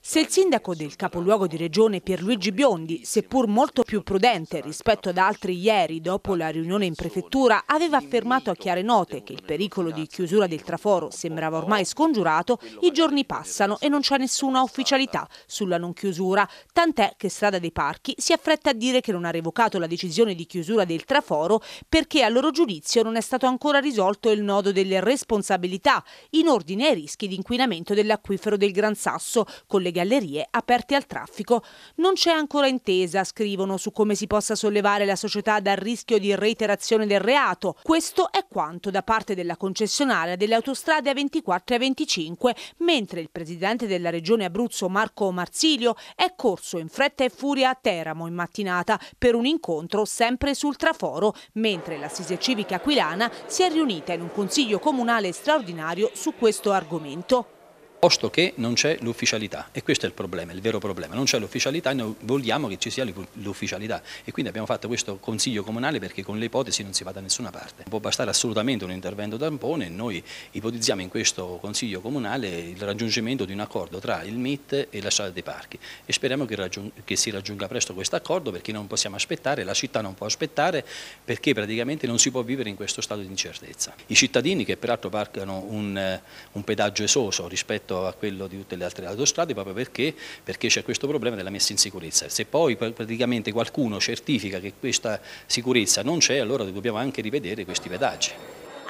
Se il sindaco del capoluogo di regione Pierluigi Biondi, seppur molto più prudente rispetto ad altri ieri dopo la riunione in prefettura, aveva affermato a chiare note che il pericolo di chiusura del traforo sembrava ormai scongiurato, i giorni passano e non c'è nessuna ufficialità sulla non chiusura, tant'è che Strada dei Parchi si affretta a dire che non ha revocato la decisione di chiusura del traforo perché a loro giudizio non è stato ancora risolto il nodo delle responsabilità in ordine ai rischi di inquinamento dell'acquifero del Gran Sacco. Sasso con le gallerie aperte al traffico. Non c'è ancora intesa, scrivono, su come si possa sollevare la società dal rischio di reiterazione del reato. Questo è quanto da parte della concessionaria delle autostrade A24 e A25, mentre il presidente della regione Abruzzo Marco Marsilio è corso in fretta e furia a Teramo in mattinata per un incontro sempre sul traforo, mentre l'assise civica aquilana si è riunita in un consiglio comunale straordinario su questo argomento posto che non c'è l'ufficialità e questo è il problema, il vero problema, non c'è l'ufficialità e noi vogliamo che ci sia l'ufficialità e quindi abbiamo fatto questo consiglio comunale perché con le ipotesi non si va da nessuna parte, può bastare assolutamente un intervento tampone e noi ipotizziamo in questo consiglio comunale il raggiungimento di un accordo tra il MIT e la sala dei parchi e speriamo che, che si raggiunga presto questo accordo perché non possiamo aspettare, la città non può aspettare perché praticamente non si può vivere in questo stato di incertezza. I cittadini che peraltro pagano un, un pedaggio esoso rispetto rispetto a quello di tutte le altre autostrade proprio perché, perché c'è questo problema della messa in sicurezza. Se poi praticamente qualcuno certifica che questa sicurezza non c'è, allora dobbiamo anche rivedere questi pedaggi.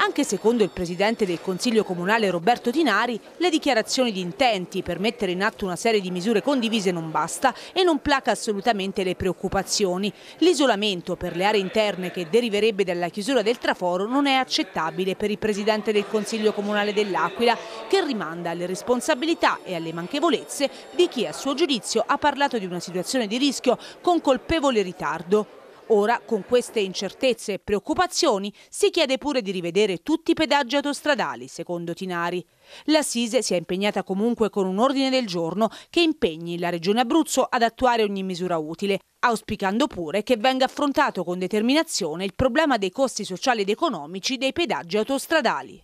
Anche secondo il presidente del Consiglio Comunale Roberto Tinari, le dichiarazioni di intenti per mettere in atto una serie di misure condivise non basta e non placa assolutamente le preoccupazioni. L'isolamento per le aree interne che deriverebbe dalla chiusura del traforo non è accettabile per il presidente del Consiglio Comunale dell'Aquila, che rimanda alle responsabilità e alle manchevolezze di chi a suo giudizio ha parlato di una situazione di rischio con colpevole ritardo. Ora, con queste incertezze e preoccupazioni, si chiede pure di rivedere tutti i pedaggi autostradali, secondo Tinari. L'Assise si è impegnata comunque con un ordine del giorno che impegni la Regione Abruzzo ad attuare ogni misura utile, auspicando pure che venga affrontato con determinazione il problema dei costi sociali ed economici dei pedaggi autostradali.